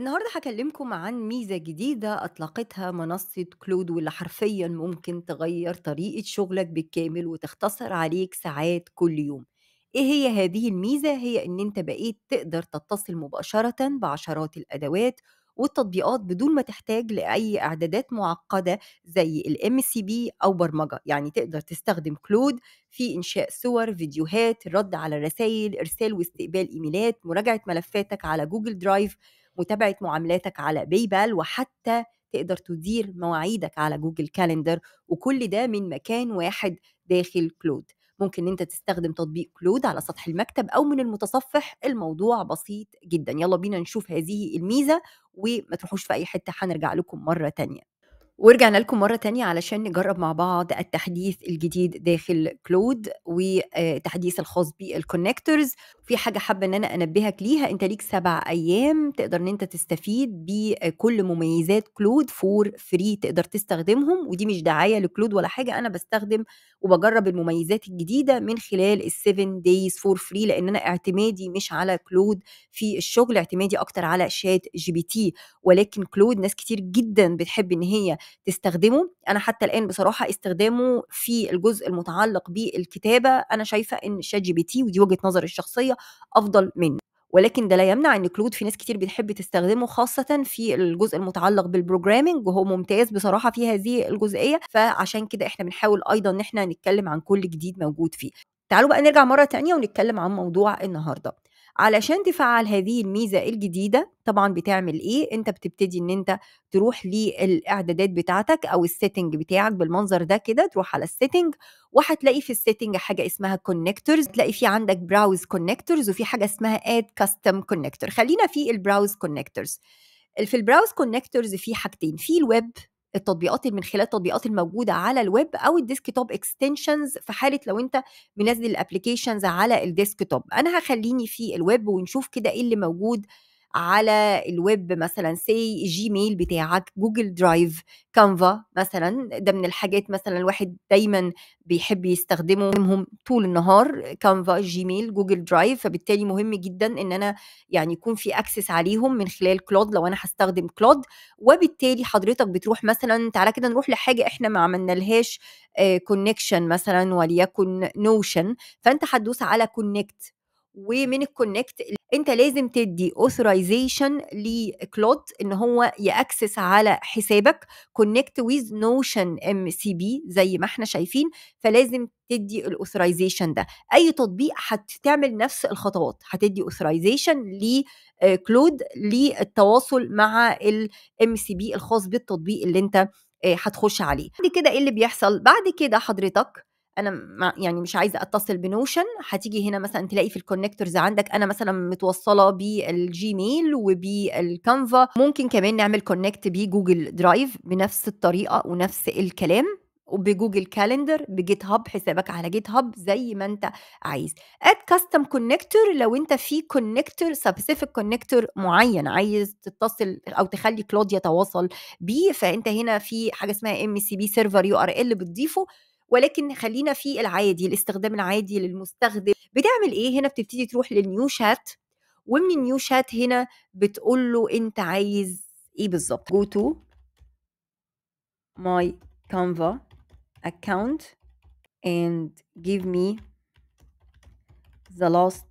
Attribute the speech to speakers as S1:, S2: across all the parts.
S1: النهاردة هكلمكم عن ميزة جديدة أطلقتها منصة كلود واللي حرفيا ممكن تغير طريقة شغلك بالكامل وتختصر عليك ساعات كل يوم ايه هي هذه الميزة؟ هي ان انت بقيت تقدر تتصل مباشرة بعشرات الادوات والتطبيقات بدون ما تحتاج لأي إعدادات معقدة زي الـ MCB أو برمجة يعني تقدر تستخدم كلود في إنشاء صور فيديوهات الرد على الرسائل إرسال واستقبال إيميلات مراجعة ملفاتك على جوجل درايف متابعه معاملاتك على باي بال وحتى تقدر تدير مواعيدك على جوجل كالندر وكل ده من مكان واحد داخل كلود ممكن انت تستخدم تطبيق كلود على سطح المكتب او من المتصفح الموضوع بسيط جدا يلا بينا نشوف هذه الميزه وما تروحوش في اي حته هنرجع لكم مره تانية ورجعنا لكم مرة تانية علشان نجرب مع بعض التحديث الجديد داخل كلود والتحديث الخاص بالكونكتورز في حاجه حابه ان انا انبهك ليها انت ليك سبع ايام تقدر ان انت تستفيد بكل مميزات كلود فور فري تقدر تستخدمهم ودي مش دعايه لكلود ولا حاجه انا بستخدم وبجرب المميزات الجديده من خلال السيفن دايز فور فري لان انا اعتمادي مش على كلود في الشغل اعتمادي اكتر على شات جي بي تي ولكن كلود ناس كتير جدا بتحب ان هي تستخدمه انا حتى الان بصراحه استخدامه في الجزء المتعلق بالكتابه انا شايفه ان شات جي بي تي ودي وجهه نظري الشخصيه افضل منه ولكن ده لا يمنع ان كلود في ناس كتير بتحب تستخدمه خاصه في الجزء المتعلق بالبروجرامنج وهو ممتاز بصراحه في هذه الجزئيه فعشان كده احنا بنحاول ايضا ان احنا نتكلم عن كل جديد موجود فيه تعالوا بقى نرجع مره تانية ونتكلم عن موضوع النهارده علشان تفعل هذه الميزه الجديده طبعا بتعمل ايه انت بتبتدي ان انت تروح للاعدادات بتاعتك او السيتنج بتاعك بالمنظر ده كده تروح على السيتنج وهتلاقي في السيتنج حاجه اسمها كونكتورز تلاقي في عندك براوز كونكتورز وفي حاجه اسمها اد كاستم كونكتور خلينا في البراوز كونكتورز في البراوز كونكتورز في حاجتين في الويب التطبيقات من خلال التطبيقات الموجوده على الويب او الديسك توب اكستنشنز في حاله لو انت منزل الابلكيشنز على الديسك توب انا هخليني في الويب ونشوف كده ايه اللي موجود على الويب مثلا سي جيميل بتاعك جوجل درايف كانفا مثلا ده من الحاجات مثلا الواحد دايما بيحب يستخدمهم طول النهار كانفا جيميل جوجل درايف فبالتالي مهم جدا ان انا يعني يكون في اكسس عليهم من خلال كلود لو انا هستخدم كلود وبالتالي حضرتك بتروح مثلا تعالى كده نروح لحاجه احنا ما عملنالهاش كونكشن آه، مثلا وليكن نوشن فانت هتدوس على كونكت ومن الكونكت انت لازم تدي اوثرايزيشن لكلود ان هو ياكسس على حسابك كونكت ويز نوشن ام سي بي زي ما احنا شايفين فلازم تدي الاوثرايزيشن ده اي تطبيق هتعمل نفس الخطوات هتدي اوثرايزيشن لكلود آه، للتواصل مع الام سي بي الخاص بالتطبيق اللي انت آه، هتخش عليه بعد كده ايه اللي بيحصل بعد كده حضرتك انا ما يعني مش عايزه اتصل بنوشن هتيجي هنا مثلا تلاقي في الكونكتورز عندك انا مثلا متوصله بالجيميل وبالكانفا ممكن كمان نعمل كونكت بجوجل درايف بنفس الطريقه ونفس الكلام وبجوجل كالندر بجيت هاب حسابك على جيت هاب زي ما انت عايز اد كاستم كونكتور لو انت في كونكتور سبيسيفيك كونكتور معين عايز تتصل او تخلي كلوديا تواصل بيه فانت هنا في حاجه اسمها ام سي بي سيرفر يو ار ال بتضيفه ولكن خلينا في العادي الاستخدام العادي للمستخدم بتعمل ايه هنا بتبتدي تروح للنيو شات ومن النيو شات هنا بتقول له انت عايز ايه بالظبط جو تو my canva account and give me the last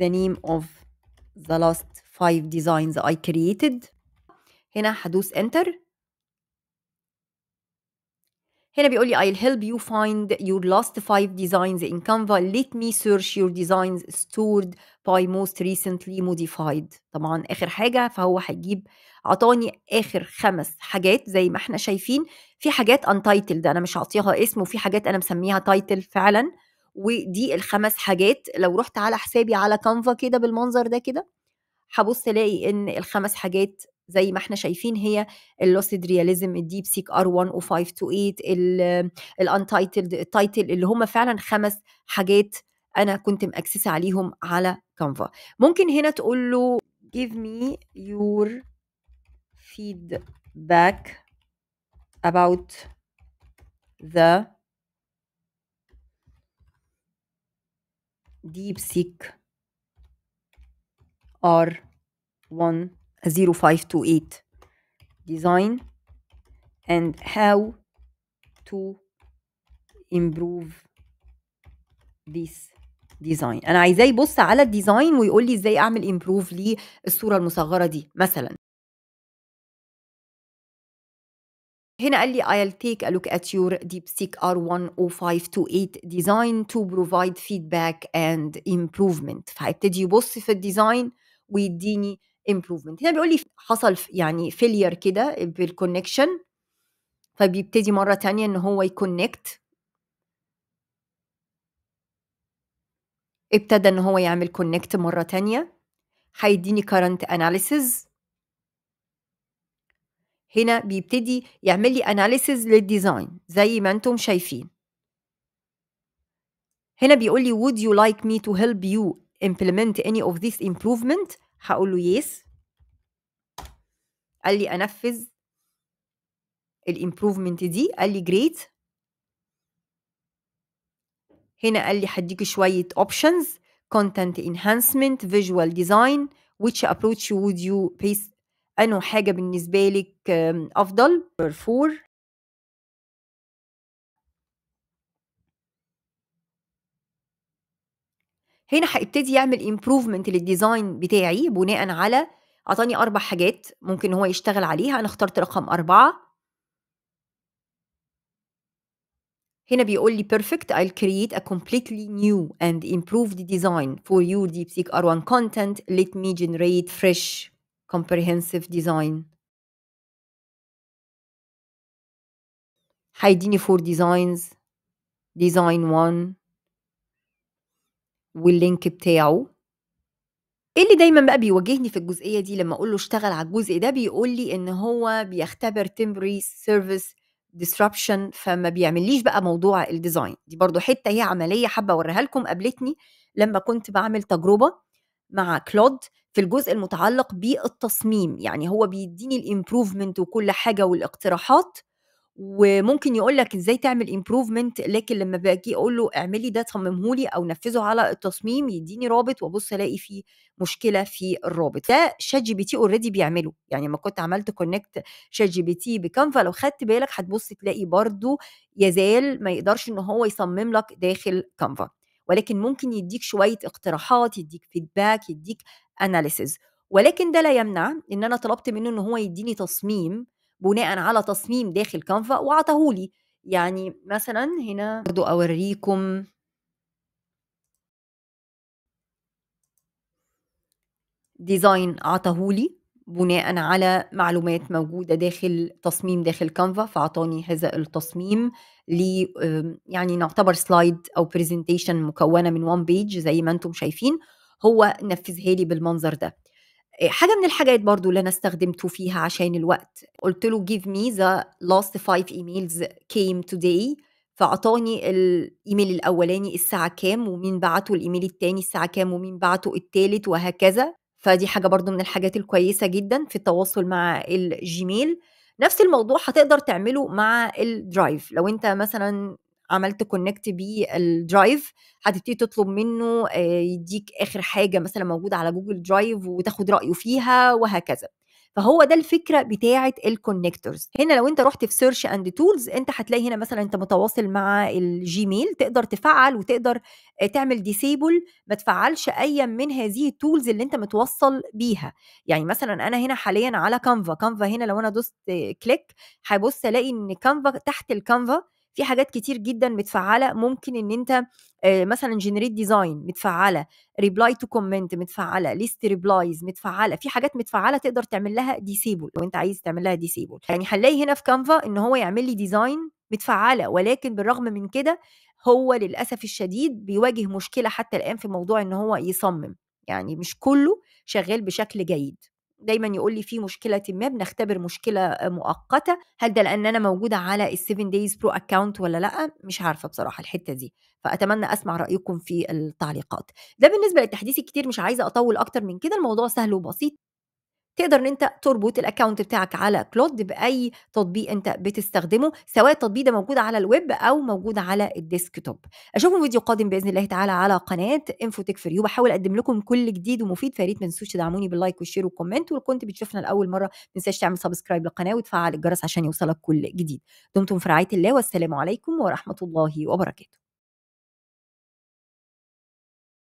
S1: the name of the last five designs I created هنا هدوس enter هنا بيقول لي I'll help you find your last five designs in Canva let me search your designs stored by most recently modified طبعا آخر حاجة فهو هيجيب عطاني آخر خمس حاجات زي ما احنا شايفين في حاجات untitled أنا مش هعطيها اسم وفي حاجات أنا مسميها title فعلا ودي الخمس حاجات لو رحت على حسابي على كانفا كده بالمنظر ده كده هبص الاقي ان الخمس حاجات زي ما احنا شايفين هي اللوسيد رياليزم الديب سيك ار 1 و 5 تو 8 الانتايتلد التايتل اللي هم فعلا خمس حاجات انا كنت مأكسسة عليهم على كانفا ممكن هنا تقول له give me your feedback about the deep seek ار 1 0528 design and how to improve this ديزاين انا عايزاه يبص على الديزاين ويقول لي ازاي اعمل امبروف للصوره المصغره دي مثلا هنا قال لي I'll take a look at your DeepSeek R10528 design to provide feedback and improvement فهيبتدي يبص في الديزاين ويديني improvement هنا بيقول لي حصل يعني failure كده بالكونكشن فبيبتدي مره تانية ان هو يكونكت ابتدى ان هو يعمل كونكت مره تانية هيديني current analysis هنا بيبتدي يعمل لي اناليسز للديزاين زي ما انتم شايفين هنا بيقول لي would you like me to help you implement any of these improvement هقول له يس قال لي انفذ الامبروفمنت دي قال لي جريت هنا قال لي هديكي شويه اوبشنز كونتنت انهانسمنت فيجوال ديزاين which approach would you base انه حاجه بالنسبه لك افضل 4 هنا هيبتدي يعمل امبروفمنت للديزاين بتاعي بناء على اعطاني اربع حاجات ممكن هو يشتغل عليها انا اخترت رقم اربعه هنا بيقول لي perfect I'll create a completely new and improved design for your DeepSeek R1 content let me generate fresh comprehensive design هيديني four designs design 1 واللينك بتاعه اللي دايما بقى بيواجهني في الجزئيه دي لما اقول له اشتغل على الجزء ده بيقول لي ان هو بيختبر temporary service disruption فما بيعمليش بقى موضوع الديزاين دي برضو حته هي عمليه حابه اوريها لكم قابلتني لما كنت بعمل تجربه مع كلود في الجزء المتعلق بالتصميم يعني هو بيديني الامبروفمنت وكل حاجه والاقتراحات وممكن يقول لك ازاي تعمل امبروفمنت لكن لما باجي اقول له اعملي ده صممهولي او نفذه على التصميم يديني رابط وابص الاقي فيه مشكله في الرابط ده شات جي بي تي اوريدي بيعمله يعني لما كنت عملت كونكت شات جي بي تي بكانفا لو خدت بالك هتبص تلاقي برضو يزال ما يقدرش ان هو يصمم لك داخل كانفا ولكن ممكن يديك شويه اقتراحات يديك فيدباك يديك اناليسز ولكن ده لا يمنع ان انا طلبت منه ان هو يديني تصميم بناء على تصميم داخل كانفا وعطاهولي يعني مثلا هنا برضو اوريكم ديزاين عطاهولي بناء على معلومات موجوده داخل تصميم داخل كانفا فاعطاني هذا التصميم ل يعني نعتبر سلايد او برزنتيشن مكونه من وان بيج زي ما انتم شايفين هو نفذها لي بالمنظر ده حاجه من الحاجات برضو اللي انا استخدمته فيها عشان الوقت قلت له give me the last five emails came today فاعطاني الايميل الاولاني الساعه كام ومين بعته الايميل التاني الساعه كام ومين بعته التالت وهكذا فدي حاجه برضو من الحاجات الكويسه جدا في التواصل مع الجيميل نفس الموضوع هتقدر تعمله مع الدرايف لو انت مثلا عملت كونكت بالدرايف هتبتدي تطلب منه آه، يديك اخر حاجه مثلا موجوده على جوجل درايف وتاخد رايه فيها وهكذا فهو ده الفكره بتاعه الكونكتورز هنا لو انت رحت في سيرش اند تولز انت هتلاقي هنا مثلا انت متواصل مع الجيميل تقدر تفعل وتقدر آه، تعمل ديسيبل ما تفعلش اي من هذه التولز اللي انت متوصل بيها يعني مثلا انا هنا حاليا على كانفا كانفا هنا لو انا دوست كليك آه، هبص الاقي ان كانفا تحت الكانفا في حاجات كتير جدا متفعله ممكن ان انت مثلا جنريت ديزاين متفعله ريبلاي تو كومنت متفعله ليست ريبلايز متفعله في حاجات متفعله تقدر تعمل لها ديسيبل لو انت عايز تعمل لها ديسيبل يعني هنلاقي هنا في كانفا ان هو يعمل لي ديزاين متفعله ولكن بالرغم من كده هو للاسف الشديد بيواجه مشكله حتى الان في موضوع ان هو يصمم يعني مش كله شغال بشكل جيد دايما يقول لي في مشكله ما بنختبر مشكله مؤقته هل ده لان انا موجوده على ال7 دايز برو اكونت ولا لا مش عارفه بصراحه الحته دي فاتمنى اسمع رايكم في التعليقات ده بالنسبه للتحديث الكتير مش عايزه اطول اكتر من كده الموضوع سهل وبسيط تقدر ان انت تربط الاكونت بتاعك على كلود باي تطبيق انت بتستخدمه سواء التطبيق ده موجود على الويب او موجود على الديسكتوب اشوفكم فيديو قادم باذن الله تعالى على قناه انفوتك يو بحاول اقدم لكم كل جديد ومفيد فياريت ما تنسوش تدعموني باللايك والشير والكومنت ولو كنت بتشوفنا لاول مره ما تنساش تعمل سبسكرايب للقناه وتفعل الجرس عشان يوصلك كل جديد دمتم في رعايه الله والسلام عليكم ورحمه الله وبركاته